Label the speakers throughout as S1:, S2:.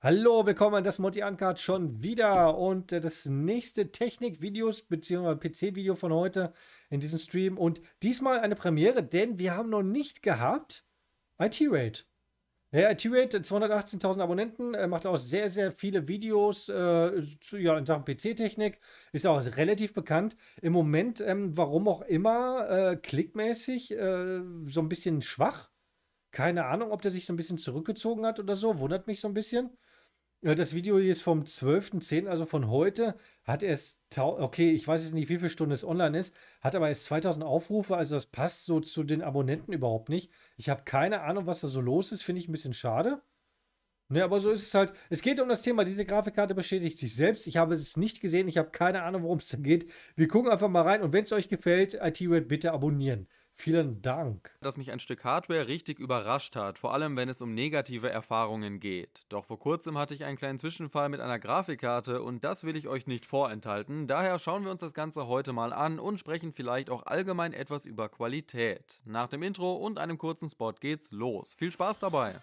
S1: Hallo, willkommen, an das Monty Uncut schon wieder und äh, das nächste Technik-Videos bzw. PC-Video von heute in diesem Stream und diesmal eine Premiere, denn wir haben noch nicht gehabt IT-Rate. Ja, IT-Rate, 218.000 äh, Abonnenten, äh, macht auch sehr, sehr viele Videos äh, zu, ja, in Sachen PC-Technik, ist auch relativ bekannt. Im Moment, ähm, warum auch immer, äh, klickmäßig äh, so ein bisschen schwach. Keine Ahnung, ob der sich so ein bisschen zurückgezogen hat oder so, wundert mich so ein bisschen. Das Video hier ist vom 12.10., also von heute. Hat erst, okay, ich weiß jetzt nicht, wie viele Stunden es online ist, hat aber erst 2000 Aufrufe, also das passt so zu den Abonnenten überhaupt nicht. Ich habe keine Ahnung, was da so los ist, finde ich ein bisschen schade. Ne, aber so ist es halt. Es geht um das Thema, diese Grafikkarte beschädigt sich selbst. Ich habe es nicht gesehen, ich habe keine Ahnung, worum es da geht. Wir gucken einfach mal rein und wenn es euch gefällt, IT-Red bitte abonnieren. Vielen Dank.
S2: Dass mich ein Stück Hardware richtig überrascht hat, vor allem wenn es um negative Erfahrungen geht. Doch vor kurzem hatte ich einen kleinen Zwischenfall mit einer Grafikkarte und das will ich euch nicht vorenthalten. Daher schauen wir uns das Ganze heute mal an und sprechen vielleicht auch allgemein etwas über Qualität. Nach dem Intro und einem kurzen Spot geht's los. Viel Spaß dabei!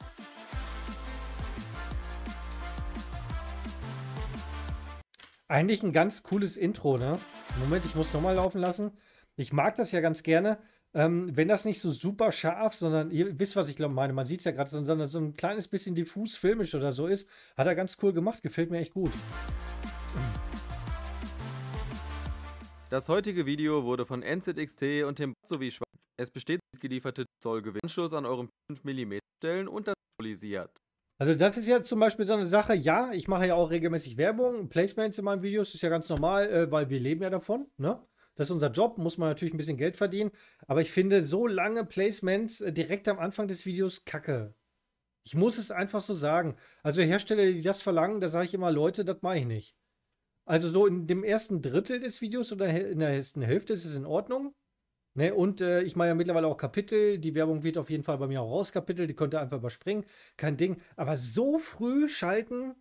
S1: Eigentlich ein ganz cooles Intro, ne? Moment, ich muss nochmal laufen lassen. Ich mag das ja ganz gerne, ähm, wenn das nicht so super scharf, sondern ihr wisst, was ich glaube meine, man sieht es ja gerade, sondern so ein kleines bisschen diffus filmisch oder so ist, hat er ganz cool gemacht, gefällt mir echt gut.
S2: Das heutige Video wurde von NZXT und dem sowie Schwab. Es besteht mitgelieferte Zollgewinn. Anschluss an euren 5mm Stellen und das symbolisiert.
S1: Also das ist ja zum Beispiel so eine Sache, ja, ich mache ja auch regelmäßig Werbung, Placements in meinen Videos, ist ja ganz normal, äh, weil wir leben ja davon, ne? Das ist unser Job, muss man natürlich ein bisschen Geld verdienen. Aber ich finde so lange Placements äh, direkt am Anfang des Videos kacke. Ich muss es einfach so sagen. Also Hersteller, die das verlangen, da sage ich immer, Leute, das mache ich nicht. Also so in dem ersten Drittel des Videos oder in der ersten Hälfte ist es in Ordnung. Ne, und äh, ich mache ja mittlerweile auch Kapitel. Die Werbung wird auf jeden Fall bei mir auch raus. die könnt ihr einfach überspringen. Kein Ding. Aber so früh schalten,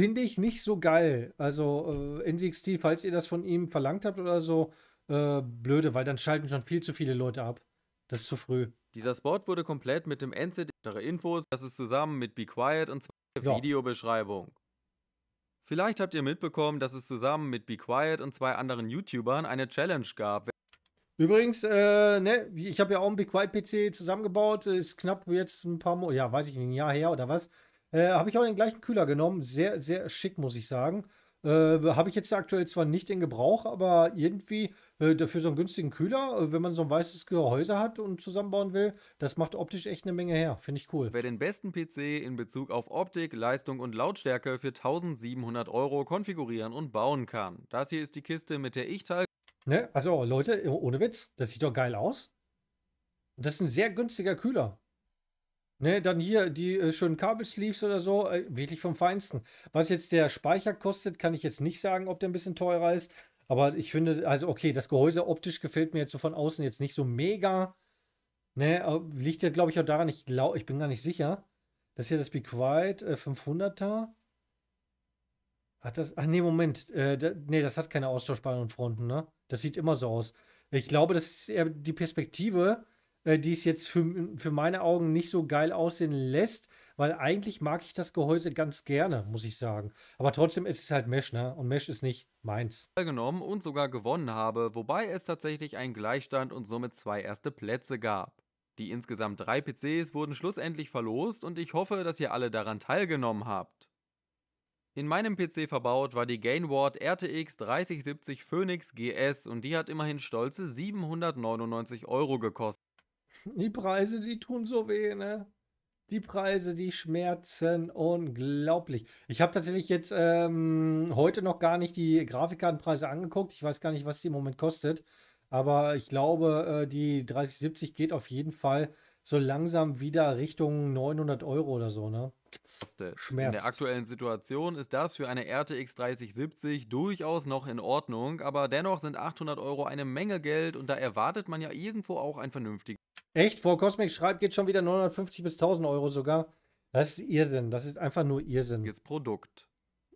S1: finde ich nicht so geil. Also äh, NCXT, falls ihr das von ihm verlangt habt oder so, äh, blöde, weil dann schalten schon viel zu viele Leute ab. Das ist zu früh.
S2: Dieser Spot wurde komplett mit dem NCT Infos, das ist zusammen mit Be Quiet und zweiter ja. Videobeschreibung. Vielleicht habt ihr mitbekommen, dass es zusammen mit Be Quiet und zwei anderen YouTubern eine Challenge gab.
S1: Übrigens, äh, ne, ich habe ja auch einen Be Quiet PC zusammengebaut, ist knapp jetzt ein paar Monate, ja, weiß ich nicht, ein Jahr her oder was. Äh, habe ich auch den gleichen Kühler genommen. Sehr, sehr schick, muss ich sagen. Äh, habe ich jetzt aktuell zwar nicht in Gebrauch, aber irgendwie äh, dafür so einen günstigen Kühler, äh, wenn man so ein weißes Gehäuse hat und zusammenbauen will, das macht optisch echt eine Menge her. Finde ich cool.
S2: Wer den besten PC in Bezug auf Optik, Leistung und Lautstärke für 1700 Euro konfigurieren und bauen kann. Das hier ist die Kiste, mit der ich teil.
S1: Ne? Also Leute, ohne Witz, das sieht doch geil aus. Das ist ein sehr günstiger Kühler. Ne, dann hier die äh, schönen Kabelsleeves oder so, äh, wirklich vom Feinsten. Was jetzt der Speicher kostet, kann ich jetzt nicht sagen, ob der ein bisschen teurer ist. Aber ich finde, also okay, das Gehäuse optisch gefällt mir jetzt so von außen jetzt nicht so mega. Ne, liegt ja, glaube ich, auch daran, ich, glaub, ich bin gar nicht sicher. Das ist ja das Be Quiet äh, 500er. Hat das, ach nee, Moment. Äh, da, nee, das hat keine austauschbaren Fronten, ne? Das sieht immer so aus. Ich glaube, das ist eher die Perspektive, äh, die es jetzt für, für meine Augen nicht so geil aussehen lässt, weil eigentlich mag ich das Gehäuse ganz gerne, muss ich sagen. Aber trotzdem ist es halt Mesh, ne? Und Mesh ist nicht meins.
S2: Genommen und sogar gewonnen habe, wobei es tatsächlich einen Gleichstand und somit zwei erste Plätze gab. Die insgesamt drei PCs wurden schlussendlich verlost und ich hoffe, dass ihr alle daran teilgenommen habt. In meinem PC verbaut war die Gainward RTX 3070 Phoenix GS und die hat immerhin stolze 799 Euro gekostet.
S1: Die Preise, die tun so weh, ne? Die Preise, die schmerzen unglaublich. Ich habe tatsächlich jetzt ähm, heute noch gar nicht die Grafikkartenpreise angeguckt. Ich weiß gar nicht, was sie im Moment kostet. Aber ich glaube, äh, die 3070 geht auf jeden Fall so langsam wieder Richtung 900 Euro oder so, ne? Schmerz. In der
S2: aktuellen Situation ist das für eine RTX 3070 durchaus noch in Ordnung, aber dennoch sind 800 Euro eine Menge Geld und da erwartet man ja irgendwo auch ein
S1: vernünftiges. Echt? Frau Cosmic schreibt, geht schon wieder 950 bis 1000 Euro sogar. Das ist Irrsinn. Das ist einfach nur Irrsinn. Jetzt Produkt.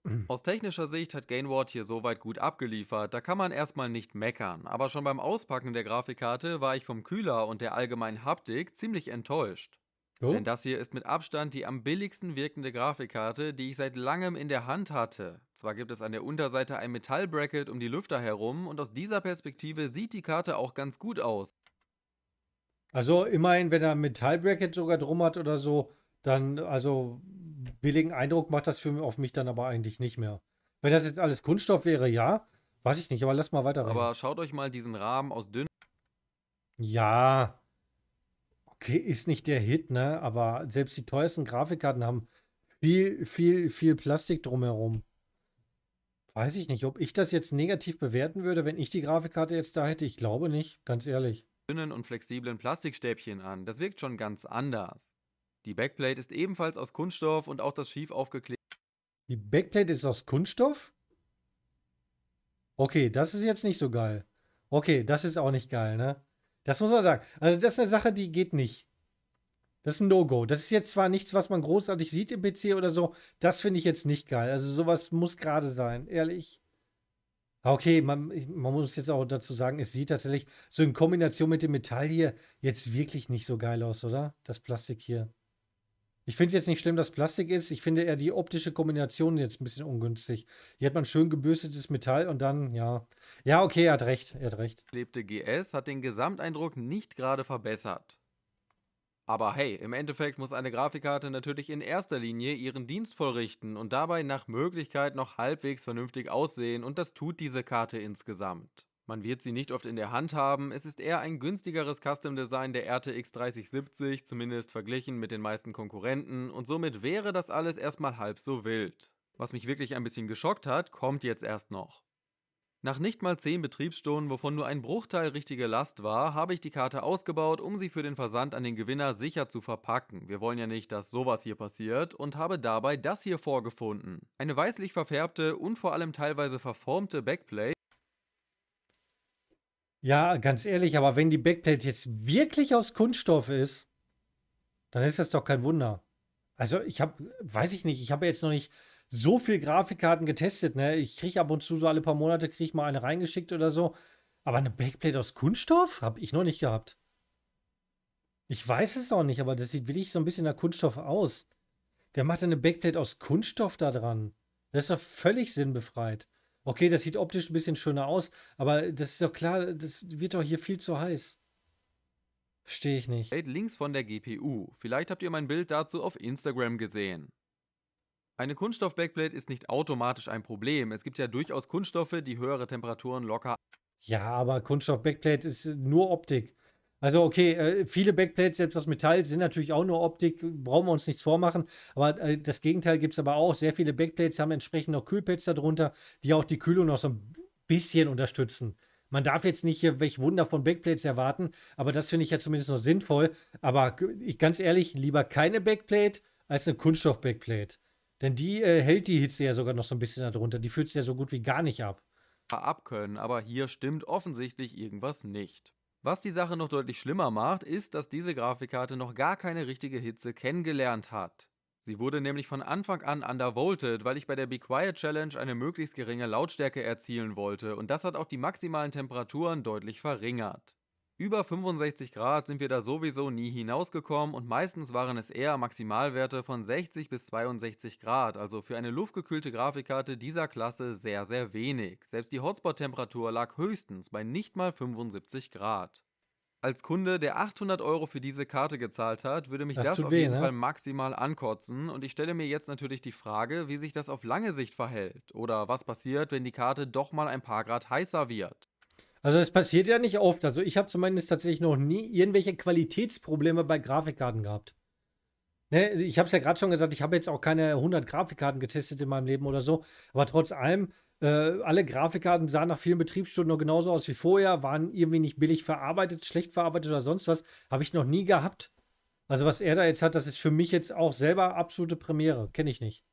S2: Aus technischer Sicht hat Gainward hier soweit gut abgeliefert, da kann man erstmal nicht meckern, aber schon beim Auspacken der Grafikkarte war ich vom Kühler und der allgemeinen Haptik ziemlich enttäuscht. Oh. Denn das hier ist mit Abstand die am billigsten wirkende Grafikkarte, die ich seit langem in der Hand hatte. Zwar gibt es an der Unterseite ein Metallbracket um die Lüfter herum und aus dieser Perspektive sieht die Karte auch ganz gut aus,
S1: also immerhin, wenn er Metallbracket sogar drum hat oder so, dann, also billigen Eindruck macht das für, auf mich dann aber eigentlich nicht mehr. Wenn das jetzt alles Kunststoff wäre, ja, weiß ich nicht, aber lass mal weiter. Aber
S2: schaut euch mal diesen Rahmen aus dünn.
S1: Ja. Okay, ist nicht der Hit, ne? Aber selbst die teuersten Grafikkarten haben viel, viel, viel Plastik drumherum. Weiß ich nicht, ob ich das jetzt negativ bewerten würde, wenn ich die Grafikkarte jetzt da hätte. Ich glaube nicht, ganz ehrlich dünnen und
S2: flexiblen Plastikstäbchen an. Das wirkt schon ganz anders. Die Backplate ist ebenfalls aus Kunststoff
S1: und auch das schief aufgeklebte. Die Backplate ist aus Kunststoff? Okay, das ist jetzt nicht so geil. Okay, das ist auch nicht geil, ne? Das muss man sagen. Also, das ist eine Sache, die geht nicht. Das ist ein No-Go. Das ist jetzt zwar nichts, was man großartig sieht im PC oder so. Das finde ich jetzt nicht geil. Also, sowas muss gerade sein, ehrlich. Okay, man, man, muss jetzt auch dazu sagen, es sieht tatsächlich so in Kombination mit dem Metall hier jetzt wirklich nicht so geil aus, oder? Das Plastik hier. Ich finde es jetzt nicht schlimm, dass Plastik ist. Ich finde eher die optische Kombination jetzt ein bisschen ungünstig. Hier hat man schön gebürstetes Metall und dann, ja. Ja, okay, er hat recht, er hat recht.
S2: Klebte GS hat den Gesamteindruck nicht gerade verbessert. Aber hey, im Endeffekt muss eine Grafikkarte natürlich in erster Linie ihren Dienst vollrichten und dabei nach Möglichkeit noch halbwegs vernünftig aussehen und das tut diese Karte insgesamt. Man wird sie nicht oft in der Hand haben, es ist eher ein günstigeres Custom Design der RTX 3070, zumindest verglichen mit den meisten Konkurrenten und somit wäre das alles erstmal halb so wild. Was mich wirklich ein bisschen geschockt hat, kommt jetzt erst noch. Nach nicht mal 10 Betriebsstunden, wovon nur ein Bruchteil richtige Last war, habe ich die Karte ausgebaut, um sie für den Versand an den Gewinner sicher zu verpacken. Wir wollen ja nicht, dass sowas hier passiert und habe dabei das hier vorgefunden. Eine weißlich verfärbte und vor allem teilweise verformte Backplate.
S1: Ja, ganz ehrlich, aber wenn die Backplate jetzt wirklich aus Kunststoff ist, dann ist das doch kein Wunder. Also ich habe, weiß ich nicht, ich habe jetzt noch nicht so viel Grafikkarten getestet, ne? Ich kriege ab und zu so alle paar Monate kriege ich mal eine reingeschickt oder so, aber eine Backplate aus Kunststoff habe ich noch nicht gehabt. Ich weiß es auch nicht, aber das sieht wirklich so ein bisschen nach Kunststoff aus. Wer macht denn eine Backplate aus Kunststoff da dran? Das ist doch völlig sinnbefreit. Okay, das sieht optisch ein bisschen schöner aus, aber das ist doch klar, das wird doch hier viel zu heiß. Verstehe ich
S2: nicht. Links von der GPU. Vielleicht habt ihr mein Bild dazu auf Instagram gesehen. Eine Kunststoff-Backplate ist nicht automatisch ein Problem. Es gibt ja durchaus Kunststoffe, die höhere Temperaturen locker.
S1: Ja, aber Kunststoff-Backplate ist äh, nur Optik. Also okay, äh, viele Backplates, selbst aus Metall, sind natürlich auch nur Optik, brauchen wir uns nichts vormachen. Aber äh, das Gegenteil gibt es aber auch. Sehr viele Backplates haben entsprechend noch Kühlpads darunter, die auch die Kühlung noch so ein bisschen unterstützen. Man darf jetzt nicht hier welch Wunder von Backplates erwarten, aber das finde ich ja zumindest noch sinnvoll. Aber ich ganz ehrlich, lieber keine Backplate als eine Kunststoff-Backplate. Denn die äh, hält die Hitze ja sogar noch so ein bisschen darunter. Die führt es ja so gut wie gar nicht ab.
S2: Abkönnen, aber hier stimmt offensichtlich irgendwas nicht. Was die Sache noch deutlich schlimmer macht, ist, dass diese Grafikkarte noch gar keine richtige Hitze kennengelernt hat. Sie wurde nämlich von Anfang an undervolted, weil ich bei der Be Quiet Challenge eine möglichst geringe Lautstärke erzielen wollte und das hat auch die maximalen Temperaturen deutlich verringert. Über 65 Grad sind wir da sowieso nie hinausgekommen und meistens waren es eher Maximalwerte von 60 bis 62 Grad, also für eine luftgekühlte Grafikkarte dieser Klasse sehr, sehr wenig. Selbst die Hotspot-Temperatur lag höchstens bei nicht mal 75 Grad. Als Kunde, der 800 Euro für diese Karte gezahlt hat, würde mich das, das auf weh, jeden ne? Fall maximal ankotzen und ich stelle mir jetzt natürlich die Frage, wie sich das auf lange Sicht verhält oder was passiert, wenn die Karte doch mal ein paar Grad heißer wird.
S1: Also das passiert ja nicht oft. Also ich habe zumindest tatsächlich noch nie irgendwelche Qualitätsprobleme bei Grafikkarten gehabt. Ne, ich habe es ja gerade schon gesagt, ich habe jetzt auch keine 100 Grafikkarten getestet in meinem Leben oder so. Aber trotz allem, äh, alle Grafikkarten sahen nach vielen Betriebsstunden noch genauso aus wie vorher, waren irgendwie nicht billig verarbeitet, schlecht verarbeitet oder sonst was. Habe ich noch nie gehabt. Also was er da jetzt hat, das ist für mich jetzt auch selber absolute Premiere. Kenne ich nicht.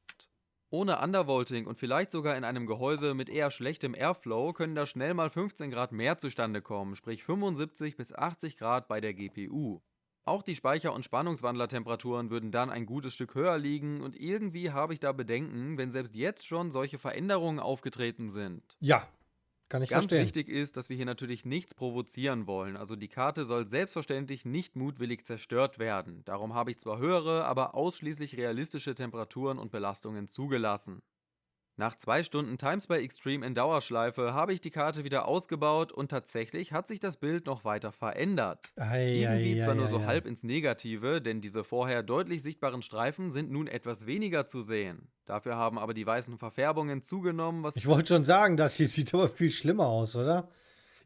S2: Ohne Undervolting und vielleicht sogar in einem Gehäuse mit eher schlechtem Airflow können da schnell mal 15 Grad mehr zustande kommen, sprich 75 bis 80 Grad bei der GPU. Auch die Speicher- und Spannungswandlertemperaturen würden dann ein gutes Stück höher liegen und irgendwie habe ich da Bedenken, wenn selbst jetzt schon solche Veränderungen aufgetreten sind.
S1: Ja, kann ich Ganz verstehen.
S2: wichtig ist, dass wir hier natürlich nichts provozieren wollen. Also die Karte soll selbstverständlich nicht mutwillig zerstört werden. Darum habe ich zwar höhere, aber ausschließlich realistische Temperaturen und Belastungen zugelassen. Nach zwei Stunden Times by Extreme in Dauerschleife habe ich die Karte wieder ausgebaut und tatsächlich hat sich das Bild noch weiter verändert.
S1: Ei, Irgendwie ei, zwar ei, nur so halb
S2: ins Negative, denn diese vorher deutlich sichtbaren Streifen sind nun etwas weniger zu sehen. Dafür haben aber die weißen Verfärbungen zugenommen, was. Ich wollte
S1: schon sagen, das hier sieht aber viel schlimmer aus, oder?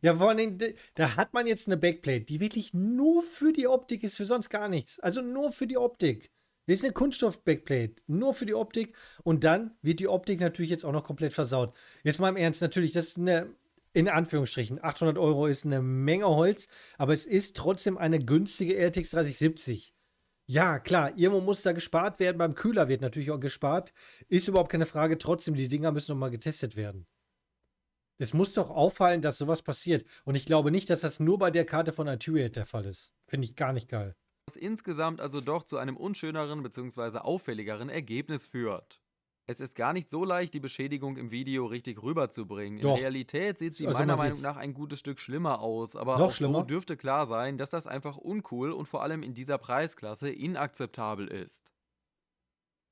S1: Ja, vor allem, da hat man jetzt eine Backplate, die wirklich nur für die Optik ist, für sonst gar nichts. Also nur für die Optik. Das ist eine Kunststoff-Backplate, nur für die Optik. Und dann wird die Optik natürlich jetzt auch noch komplett versaut. Jetzt mal im Ernst, natürlich, das ist eine, in Anführungsstrichen, 800 Euro ist eine Menge Holz, aber es ist trotzdem eine günstige RTX 3070. Ja, klar, irgendwo muss da gespart werden. Beim Kühler wird natürlich auch gespart. Ist überhaupt keine Frage. Trotzdem, die Dinger müssen nochmal getestet werden. Es muss doch auffallen, dass sowas passiert. Und ich glaube nicht, dass das nur bei der Karte von Arteriate der Fall ist. Finde ich gar nicht geil
S2: was insgesamt also doch zu einem unschöneren bzw. auffälligeren Ergebnis führt. Es ist gar nicht so leicht, die Beschädigung im Video richtig rüberzubringen. Doch. In Realität sieht sie also meiner Meinung nach ein gutes Stück schlimmer aus, aber Noch auch schlimmer. so dürfte klar sein, dass das einfach uncool und vor allem in dieser Preisklasse inakzeptabel ist.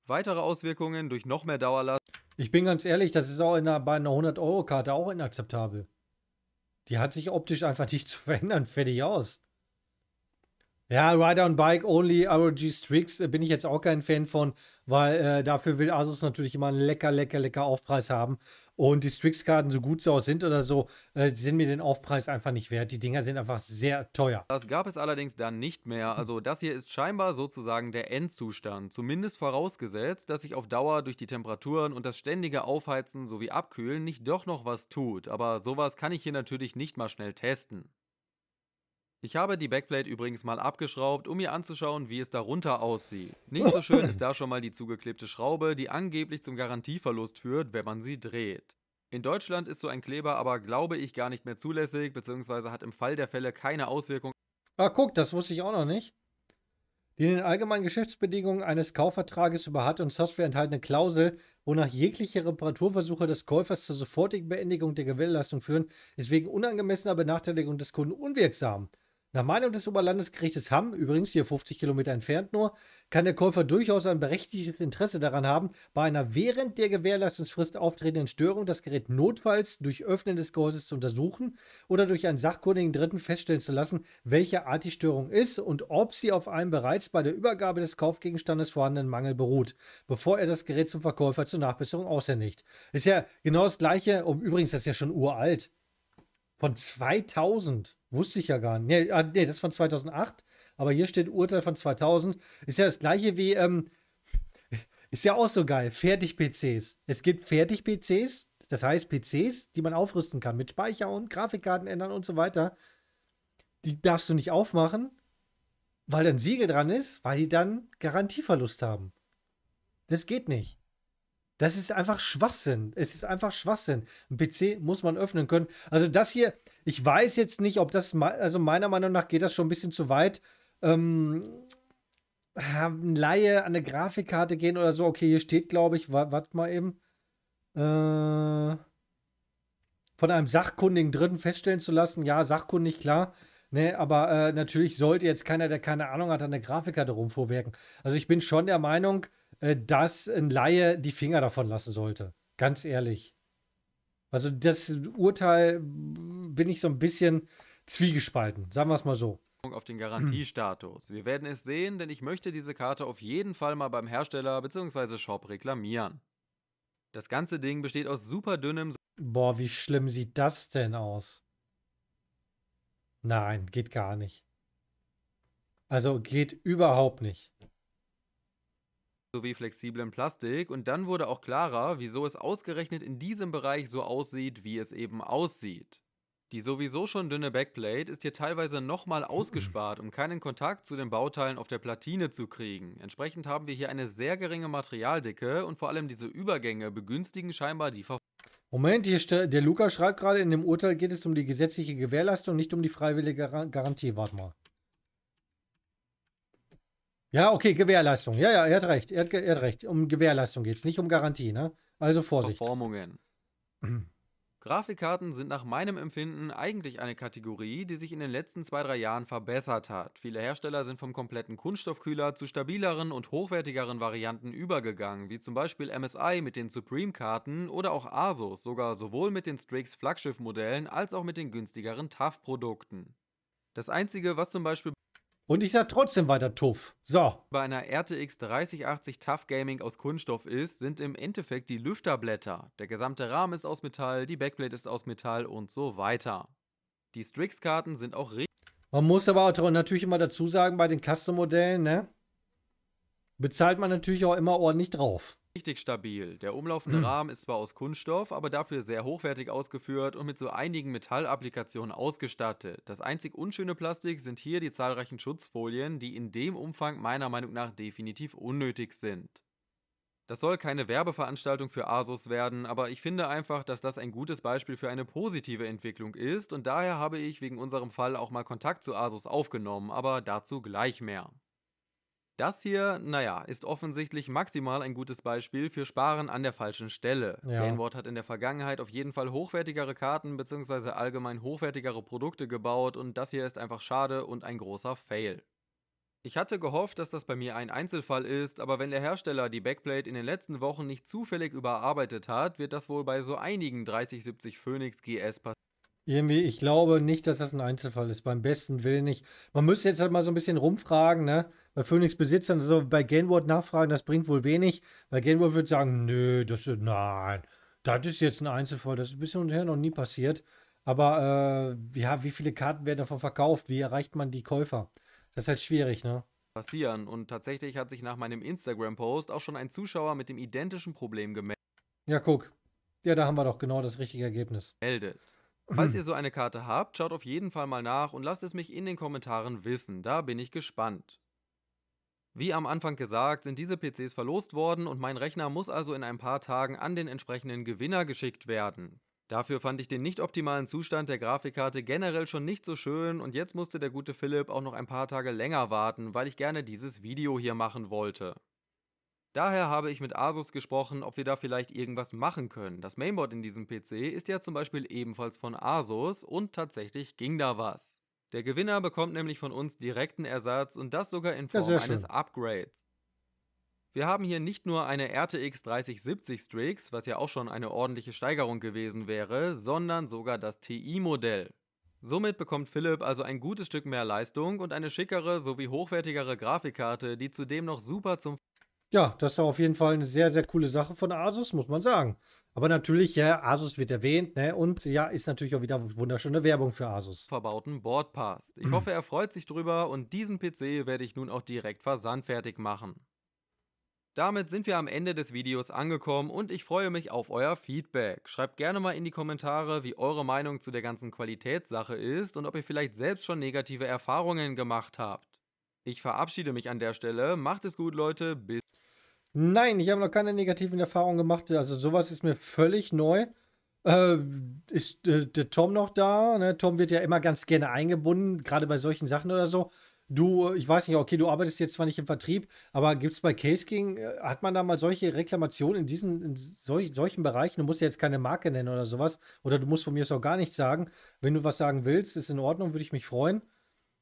S2: Weitere Auswirkungen durch noch mehr Dauerlast.
S1: Ich bin ganz ehrlich, das ist auch einer, bei einer 100-Euro-Karte auch inakzeptabel. Die hat sich optisch einfach nicht zu verändern, fertig aus. Ja, Rider on Bike Only ROG Strix äh, bin ich jetzt auch kein Fan von, weil äh, dafür will Asus natürlich immer einen lecker, lecker, lecker Aufpreis haben. Und die Strix-Karten, so gut sie auch sind oder so, äh, sind mir den Aufpreis einfach nicht wert. Die Dinger sind einfach sehr teuer.
S2: Das gab es allerdings dann nicht mehr. Also das hier ist scheinbar sozusagen der Endzustand. Zumindest vorausgesetzt, dass sich auf Dauer durch die Temperaturen und das ständige Aufheizen sowie Abkühlen nicht doch noch was tut. Aber sowas kann ich hier natürlich nicht mal schnell testen. Ich habe die Backplate übrigens mal abgeschraubt, um mir anzuschauen, wie es darunter aussieht. Nicht so schön ist da schon mal die zugeklebte Schraube, die angeblich zum Garantieverlust führt, wenn man sie dreht. In Deutschland ist so ein Kleber aber, glaube ich, gar nicht mehr zulässig, beziehungsweise hat im Fall der Fälle keine Auswirkung.
S1: Ah, guck, das wusste ich auch noch nicht. Die in den allgemeinen Geschäftsbedingungen eines Kaufvertrages über Hard- und Software enthaltene Klausel, wonach jegliche Reparaturversuche des Käufers zur sofortigen Beendigung der Gewährleistung führen, ist wegen unangemessener Benachteiligung des Kunden unwirksam. Nach Meinung des Oberlandesgerichtes Hamm, übrigens hier 50 Kilometer entfernt nur, kann der Käufer durchaus ein berechtigtes Interesse daran haben, bei einer während der Gewährleistungsfrist auftretenden Störung das Gerät notfalls durch Öffnen des Gehäuses zu untersuchen oder durch einen sachkundigen Dritten feststellen zu lassen, welche Art die Störung ist und ob sie auf einem bereits bei der Übergabe des Kaufgegenstandes vorhandenen Mangel beruht, bevor er das Gerät zum Verkäufer zur Nachbesserung aushändigt. Ist ja genau das Gleiche, um, übrigens, das ist ja schon uralt. Von 2000. Wusste ich ja gar nicht. Nee, ah, nee, das ist von 2008, aber hier steht Urteil von 2000. Ist ja das gleiche wie, ähm, ist ja auch so geil, Fertig-PCs. Es gibt Fertig-PCs, das heißt PCs, die man aufrüsten kann mit Speicher und Grafikkarten ändern und so weiter. Die darfst du nicht aufmachen, weil ein Siegel dran ist, weil die dann Garantieverlust haben. Das geht nicht. Das ist einfach Schwachsinn. Es ist einfach Schwachsinn. Ein PC muss man öffnen können. Also das hier, ich weiß jetzt nicht, ob das, also meiner Meinung nach geht das schon ein bisschen zu weit. Ähm, ein Laie an eine Grafikkarte gehen oder so. Okay, hier steht, glaube ich, warte mal eben. Äh, von einem sachkundigen Dritten feststellen zu lassen. Ja, sachkundig, klar. Ne, aber äh, natürlich sollte jetzt keiner, der keine Ahnung hat, an der Grafikkarte rumvorwerken. Also ich bin schon der Meinung, äh, dass ein Laie die Finger davon lassen sollte. Ganz ehrlich. Also das Urteil bin ich so ein bisschen zwiegespalten, sagen wir es mal so.
S2: Auf den Garantiestatus. Wir werden es sehen, denn ich möchte diese Karte auf jeden Fall mal beim Hersteller bzw. Shop reklamieren. Das ganze Ding besteht aus super dünnem.
S1: Boah, wie schlimm sieht das denn aus? Nein, geht gar nicht. Also geht überhaupt nicht
S2: sowie flexiblem Plastik und dann wurde auch klarer, wieso es ausgerechnet in diesem Bereich so aussieht, wie es eben aussieht. Die sowieso schon dünne Backplate ist hier teilweise nochmal mhm. ausgespart, um keinen Kontakt zu den Bauteilen auf der Platine zu kriegen. Entsprechend haben wir hier eine sehr geringe Materialdicke und vor allem diese Übergänge begünstigen scheinbar die Ver
S1: Moment, hier der Luca schreibt gerade, in dem Urteil geht es um die gesetzliche Gewährleistung, nicht um die freiwillige Garantie. Warte mal. Ja, okay, Gewährleistung. Ja, ja, er hat recht. Er hat, er hat recht. Um Gewährleistung geht es, nicht um Garantie, ne? Also Vorsicht. Verformungen.
S2: Grafikkarten sind nach meinem Empfinden eigentlich eine Kategorie, die sich in den letzten zwei, drei Jahren verbessert hat. Viele Hersteller sind vom kompletten Kunststoffkühler zu stabileren und hochwertigeren Varianten übergegangen, wie zum Beispiel MSI mit den Supreme-Karten oder auch Asus, sogar sowohl mit den Strix Flaggschiff-Modellen als auch mit den günstigeren TAF-Produkten. Das Einzige, was zum Beispiel
S1: und ich sage trotzdem weiter Tuff. So.
S2: Bei einer RTX 3080 Tough Gaming aus Kunststoff ist, sind im Endeffekt die Lüfterblätter. Der gesamte Rahmen ist aus Metall, die Backblade ist aus Metall und so weiter. Die Strix-Karten sind auch richtig.
S1: Man muss aber auch natürlich immer dazu sagen, bei den Custom-Modellen, ne? Bezahlt man natürlich auch immer ordentlich drauf
S2: richtig stabil. Der umlaufende hm. Rahmen ist zwar aus Kunststoff, aber dafür sehr hochwertig ausgeführt und mit so einigen Metallapplikationen ausgestattet. Das einzig unschöne Plastik sind hier die zahlreichen Schutzfolien, die in dem Umfang meiner Meinung nach definitiv unnötig sind. Das soll keine Werbeveranstaltung für Asus werden, aber ich finde einfach, dass das ein gutes Beispiel für eine positive Entwicklung ist und daher habe ich wegen unserem Fall auch mal Kontakt zu Asus aufgenommen, aber dazu gleich mehr. Das hier, naja, ist offensichtlich maximal ein gutes Beispiel für Sparen an der falschen Stelle. Ja. hat in der Vergangenheit auf jeden Fall hochwertigere Karten bzw. allgemein hochwertigere Produkte gebaut und das hier ist einfach schade und ein großer Fail. Ich hatte gehofft, dass das bei mir ein Einzelfall ist, aber wenn der Hersteller die Backplate in den letzten Wochen nicht zufällig überarbeitet hat, wird das wohl bei so einigen 3070 Phoenix GS passieren.
S1: Irgendwie, ich glaube nicht, dass das ein Einzelfall ist. Beim besten Willen nicht. Man müsste jetzt halt mal so ein bisschen rumfragen, ne? bei Phoenix Besitzern, also bei Gainward nachfragen, das bringt wohl wenig, weil Gainward wird sagen, nö, das ist, äh, nein, das ist jetzt ein Einzelfall, das ist bisher und her noch nie passiert. Aber äh, ja, wie viele Karten werden davon verkauft? Wie erreicht man die Käufer? Das ist halt schwierig, ne?
S2: Passieren. Und tatsächlich hat sich nach meinem Instagram-Post auch schon ein Zuschauer mit dem identischen Problem gemeldet.
S1: Ja, guck. Ja, da haben wir doch genau das richtige Ergebnis.
S2: Meldet. Falls ihr so eine Karte habt, schaut auf jeden Fall mal nach und lasst es mich in den Kommentaren wissen. Da bin ich gespannt. Wie am Anfang gesagt, sind diese PCs verlost worden und mein Rechner muss also in ein paar Tagen an den entsprechenden Gewinner geschickt werden. Dafür fand ich den nicht optimalen Zustand der Grafikkarte generell schon nicht so schön und jetzt musste der gute Philipp auch noch ein paar Tage länger warten, weil ich gerne dieses Video hier machen wollte. Daher habe ich mit Asus gesprochen, ob wir da vielleicht irgendwas machen können. Das Mainboard in diesem PC ist ja zum Beispiel ebenfalls von Asus und tatsächlich ging da was. Der Gewinner bekommt nämlich von uns direkten Ersatz und das sogar in Form ja, eines Upgrades. Wir haben hier nicht nur eine RTX 3070 Strix, was ja auch schon eine ordentliche Steigerung gewesen wäre, sondern sogar das TI-Modell. Somit bekommt Philipp also ein gutes Stück mehr Leistung und eine schickere sowie hochwertigere Grafikkarte, die zudem noch super zum...
S1: Ja, das ist auf jeden Fall eine sehr, sehr coole Sache von Asus, muss man sagen. Aber natürlich, ja, Asus wird erwähnt, ne? Und ja, ist natürlich auch wieder wunderschöne Werbung für Asus.
S2: Verbauten Boardpass. Ich hoffe, er freut sich drüber und diesen PC werde ich nun auch direkt versandfertig machen. Damit sind wir am Ende des Videos angekommen und ich freue mich auf euer Feedback. Schreibt gerne mal in die Kommentare, wie eure Meinung zu der ganzen Qualitätssache ist und ob ihr vielleicht selbst schon negative Erfahrungen gemacht habt. Ich verabschiede mich an der Stelle. Macht es gut, Leute. Bis
S1: Nein, ich habe noch keine negativen Erfahrungen gemacht. Also sowas ist mir völlig neu. Äh, ist äh, der Tom noch da? Ne? Tom wird ja immer ganz gerne eingebunden, gerade bei solchen Sachen oder so. Du, äh, ich weiß nicht, okay, du arbeitest jetzt zwar nicht im Vertrieb, aber gibt es bei Case King, äh, hat man da mal solche Reklamationen in diesen, in solch, solchen Bereichen? Du musst ja jetzt keine Marke nennen oder sowas, oder du musst von mir es auch gar nichts sagen. Wenn du was sagen willst, ist in Ordnung, würde ich mich freuen.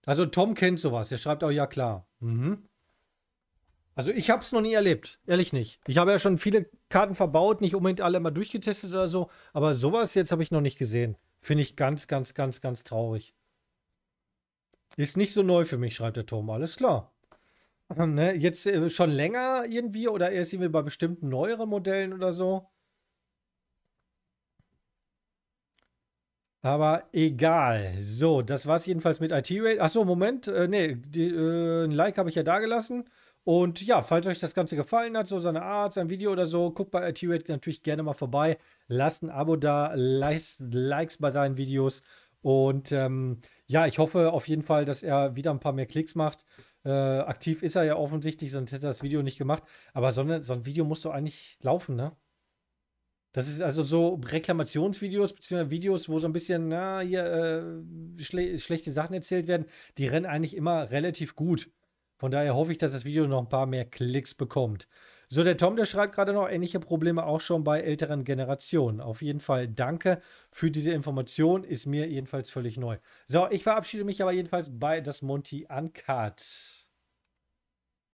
S1: Also Tom kennt sowas, er schreibt auch, ja klar. Mhm. Also ich habe es noch nie erlebt, ehrlich nicht. Ich habe ja schon viele Karten verbaut, nicht unbedingt alle mal durchgetestet oder so, aber sowas jetzt habe ich noch nicht gesehen. Finde ich ganz, ganz, ganz, ganz traurig. Ist nicht so neu für mich, schreibt der Tom. Alles klar. Ne? Jetzt äh, schon länger irgendwie oder erst irgendwie bei bestimmten neueren Modellen oder so. Aber egal. So, das war es jedenfalls mit IT-Rate. Achso, Moment. Äh, nee, äh, ein Like habe ich ja da gelassen. Und ja, falls euch das Ganze gefallen hat, so seine Art, sein Video oder so, guckt bei T-Rate natürlich gerne mal vorbei. Lasst ein Abo da, likes, likes bei seinen Videos. Und ähm, ja, ich hoffe auf jeden Fall, dass er wieder ein paar mehr Klicks macht. Äh, aktiv ist er ja offensichtlich, sonst hätte er das Video nicht gemacht. Aber so, eine, so ein Video muss doch eigentlich laufen, ne? Das ist also so Reklamationsvideos, beziehungsweise Videos, wo so ein bisschen, na, hier äh, schle schlechte Sachen erzählt werden, die rennen eigentlich immer relativ gut. Von daher hoffe ich, dass das Video noch ein paar mehr Klicks bekommt. So, der Tom, der schreibt gerade noch ähnliche Probleme auch schon bei älteren Generationen. Auf jeden Fall danke für diese Information, ist mir jedenfalls völlig neu. So, ich verabschiede mich aber jedenfalls bei das Monty Uncut.